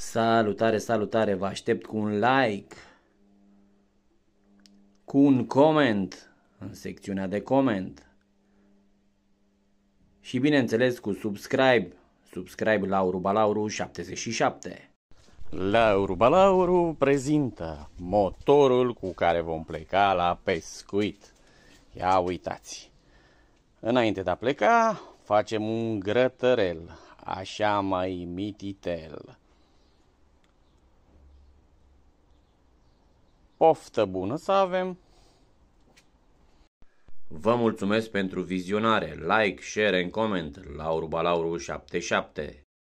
Salutare, salutare, vă aștept cu un like, cu un coment în secțiunea de coment și bineînțeles cu subscribe, subscribe Lauru Balauru 77. Lauru Balauru prezintă motorul cu care vom pleca la pescuit. Ia uitați! Înainte de a pleca, facem un grătărel, așa mai mititel poftă bună să avem. Vă mulțumesc pentru vizionare, like, share and comment la Urbalauru 77.